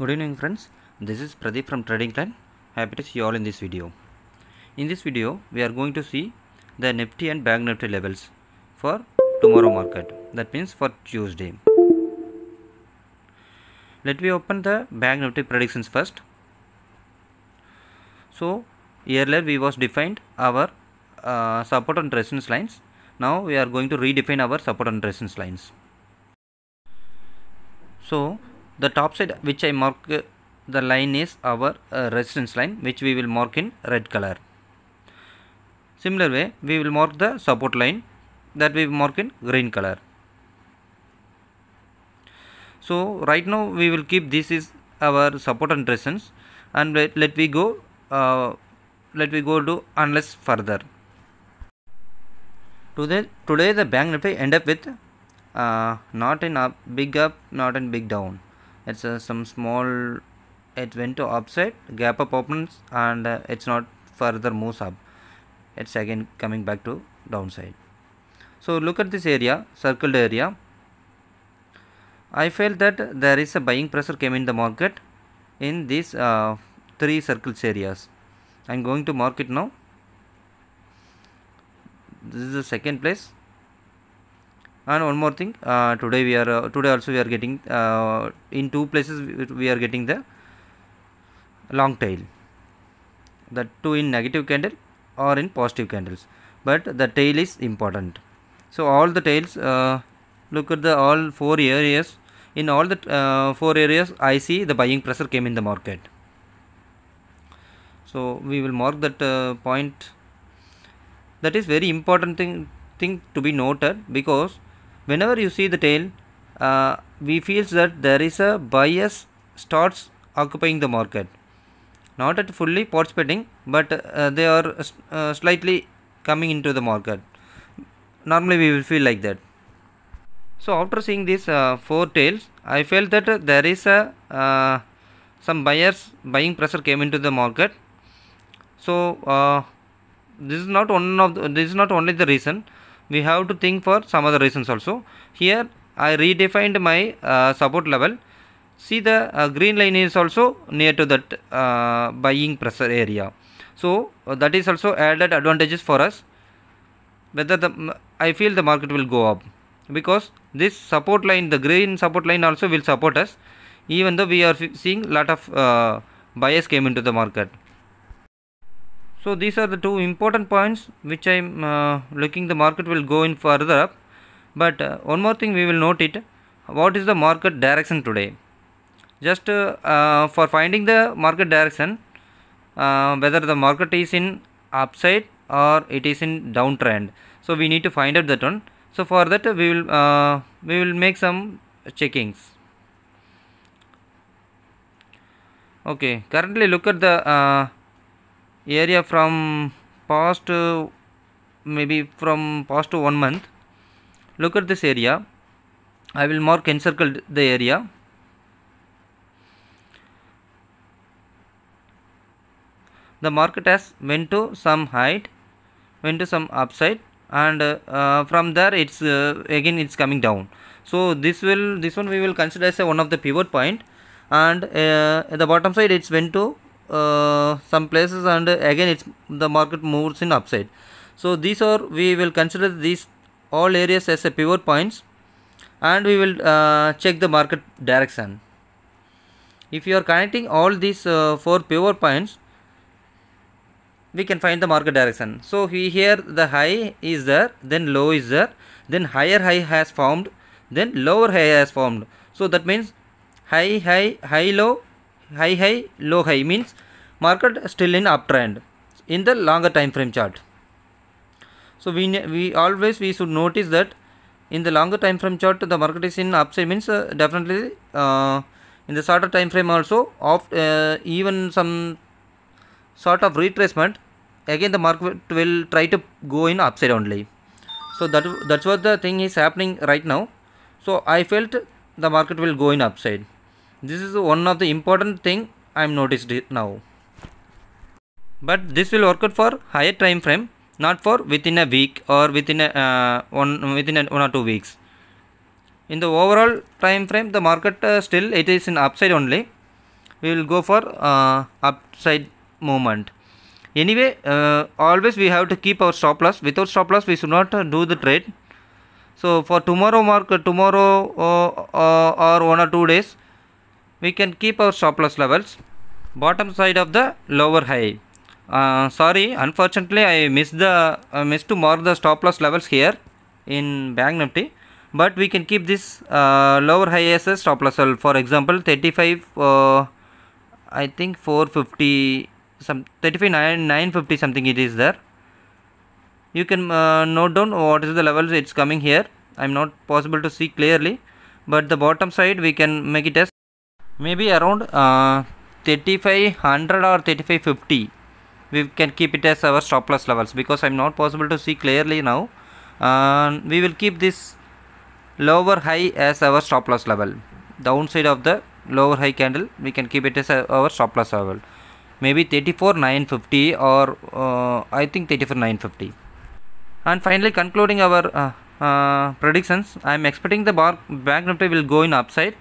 Good evening friends, this is Pradeep from Trading Clan. Happy to see you all in this video. In this video, we are going to see the Nifty and Bank Nifty levels for tomorrow market. That means for Tuesday. Let me open the Bank Nifty predictions first. So earlier we was defined our uh, support and resistance lines. Now we are going to redefine our support and resistance lines. So the top side which I mark uh, the line is our uh, resistance line which we will mark in red color. Similar way we will mark the support line that we mark in green color. So right now we will keep this is our support and resistance and let, let we go uh, let we go to unless further. Today, today the bank Nifty end up with uh, not in up big up not in big down it's uh, some small it went to upside gap up opens and uh, it's not further moves up it's again coming back to downside so look at this area circled area I felt that there is a buying pressure came in the market in these uh, three circles areas I'm going to mark it now this is the second place and one more thing uh, today we are uh, today also we are getting uh, in two places we are getting the long tail the two in negative candle or in positive candles but the tail is important so all the tails uh, look at the all four areas in all the uh, four areas i see the buying pressure came in the market so we will mark that uh, point that is very important thing thing to be noted because whenever you see the tail uh, we feels that there is a bias starts occupying the market not at fully participating but uh, they are uh, uh, slightly coming into the market normally we will feel like that so after seeing these uh, four tails i felt that there is a uh, some buyers buying pressure came into the market so this is not one of the, this is not only the reason we have to think for some other reasons also here I redefined my uh, support level see the uh, green line is also near to that uh, buying pressure area so uh, that is also added advantages for us whether the I feel the market will go up because this support line the green support line also will support us even though we are seeing lot of uh, buyers came into the market so these are the two important points which i'm uh, looking the market will go in further up but uh, one more thing we will note it what is the market direction today just uh, uh for finding the market direction uh, whether the market is in upside or it is in downtrend so we need to find out that one so for that we will uh, we will make some checkings okay currently look at the area from past uh, maybe from past one month look at this area I will mark encircled the area the market has went to some height went to some upside and uh, uh, from there it's uh, again it's coming down so this will this one we will consider as a one of the pivot point and uh, the bottom side it's went to uh, some places and again it's the market moves in upside so these are we will consider these all areas as a pivot points and we will uh, check the market direction if you are connecting all these uh, four pivot points we can find the market direction so we here the high is there then low is there then higher high has formed then lower high has formed so that means high high high low high high low high means market still in uptrend in the longer time frame chart so we we always we should notice that in the longer time frame chart the market is in upside means uh, definitely uh, in the shorter time frame also of uh, even some sort of retracement again the market will try to go in upside only so that that's what the thing is happening right now so i felt the market will go in upside this is one of the important thing i am noticed now but this will work out for higher time frame not for within a week or within a uh, one within a, one or two weeks in the overall time frame the market uh, still it is in upside only we will go for uh, upside movement anyway uh, always we have to keep our stop loss without stop loss we should not uh, do the trade so for tomorrow market tomorrow uh, or one or two days we can keep our stop loss levels bottom side of the lower high uh, sorry unfortunately I missed the uh, missed to mark the stop loss levels here in bank nifty but we can keep this uh, lower high as a stop loss level for example 35 uh, I think 450 some 35 950 something it is there you can uh, note down what is the levels it's coming here I'm not possible to see clearly but the bottom side we can make it as maybe around uh, 3500 or 3550 we can keep it as our stop loss levels because I'm not possible to see clearly now uh, we will keep this lower high as our stop loss level downside of the lower high candle we can keep it as our stop loss level maybe 34950 or uh, I think 34950 and finally concluding our uh, uh, predictions I'm expecting the bar, bank nifty will go in upside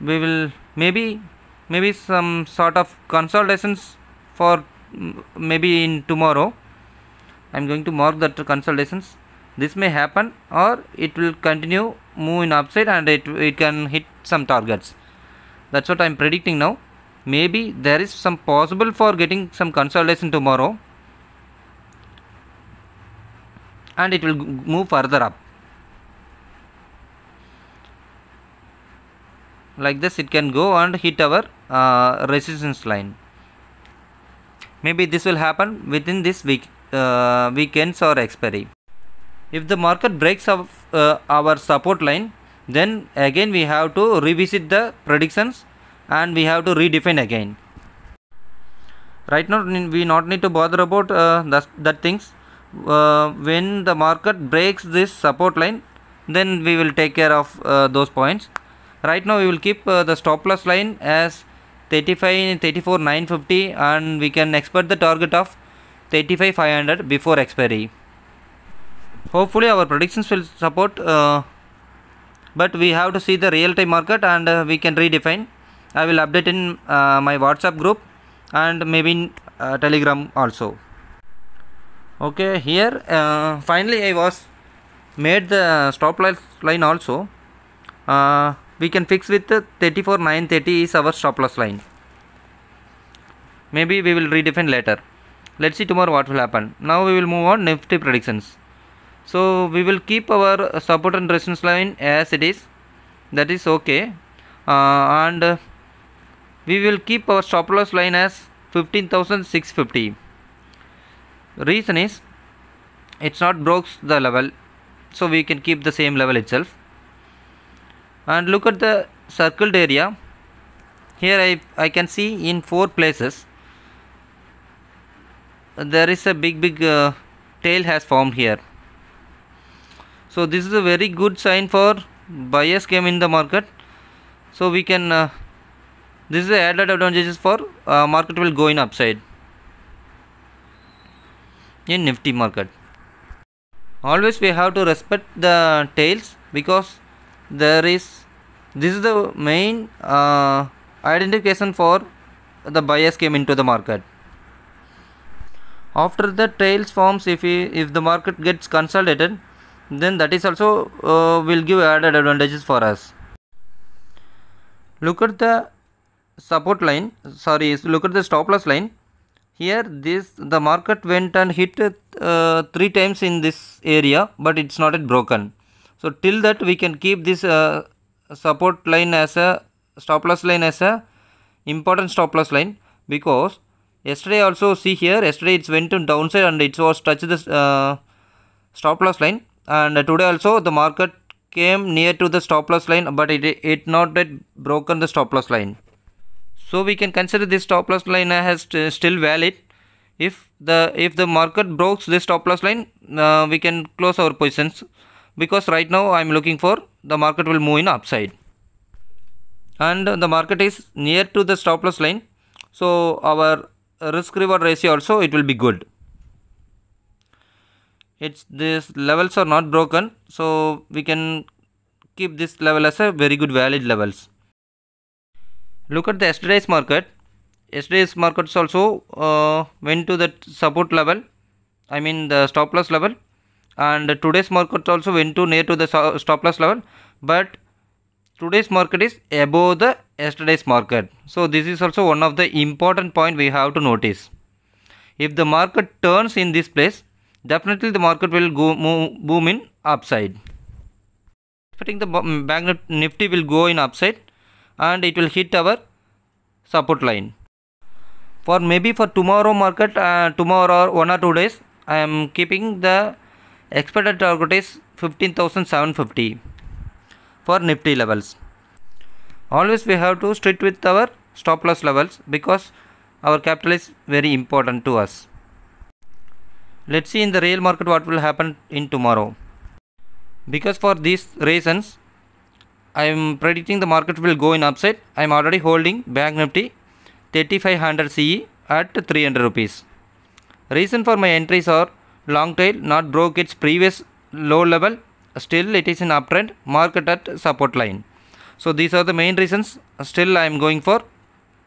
we will maybe maybe some sort of consolidations for maybe in tomorrow i'm going to mark that consolidations this may happen or it will continue move in upside and it, it can hit some targets that's what i'm predicting now maybe there is some possible for getting some consolidation tomorrow and it will move further up like this it can go and hit our uh, resistance line maybe this will happen within this week uh, weekends or expiry if the market breaks of uh, our support line then again we have to revisit the predictions and we have to redefine again right now we not need to bother about uh, that, that things uh, when the market breaks this support line then we will take care of uh, those points right now we will keep uh, the stop loss line as 35 34 950 and we can expect the target of 35 500 before expiry hopefully our predictions will support uh, but we have to see the real time market and uh, we can redefine i will update in uh, my whatsapp group and maybe in uh, telegram also okay here uh, finally i was made the stop loss line also we can fix with 34930 is our stop loss line maybe we will redefine later let's see tomorrow what will happen now we will move on nifty predictions so we will keep our support and resistance line as it is that is okay uh, and we will keep our stop loss line as 15650 reason is it's not broke the level so we can keep the same level itself and look at the circled area here I, I can see in four places there is a big big uh, tail has formed here so this is a very good sign for buyers came in the market so we can uh, this is the added advantages for uh, market will go in upside in nifty market always we have to respect the tails because there is this is the main uh, identification for the buyers came into the market after the tails forms if if the market gets consolidated then that is also uh, will give added advantages for us look at the support line sorry look at the stop loss line here this the market went and hit uh, three times in this area but it's not broken so till that we can keep this uh, support line as a stop loss line as a important stop loss line because yesterday also see here yesterday it's went to downside and it was touched the uh, stop loss line and today also the market came near to the stop loss line but it it not yet broken the stop loss line so we can consider this stop loss line as still valid if the if the market breaks this stop loss line uh, we can close our positions because right now I am looking for the market will move in upside and the market is near to the stop loss line so our risk reward ratio also it will be good it's these levels are not broken so we can keep this level as a very good valid levels look at the yesterday's market yesterday's markets also uh, went to the support level i mean the stop loss level and today's market also went to near to the stop loss level but today's market is above the yesterday's market so this is also one of the important point we have to notice if the market turns in this place definitely the market will go move, boom in upside expecting the bank nifty will go in upside and it will hit our support line for maybe for tomorrow market uh, tomorrow or one or two days i am keeping the Expected target is 15,750 for Nifty levels. Always we have to stick with our stop loss levels because our capital is very important to us. Let's see in the real market what will happen in tomorrow. Because for these reasons, I am predicting the market will go in upside. I am already holding Bank Nifty 3500 CE at 300 rupees. Reason for my entries are long tail not broke its previous low level still it is in uptrend market at support line so these are the main reasons still i am going for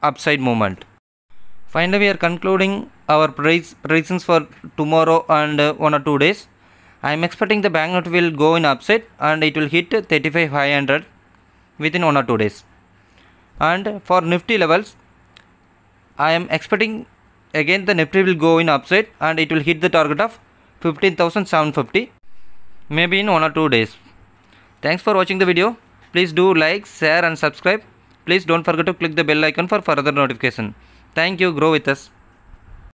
upside movement finally we are concluding our price reasons for tomorrow and uh, one or two days i am expecting the bank note will go in upside and it will hit 35500 within one or two days and for nifty levels i am expecting again the nifty will go in upside and it will hit the target of 15750 maybe in one or two days thanks for watching the video please do like share and subscribe please don't forget to click the bell icon for further notification thank you grow with us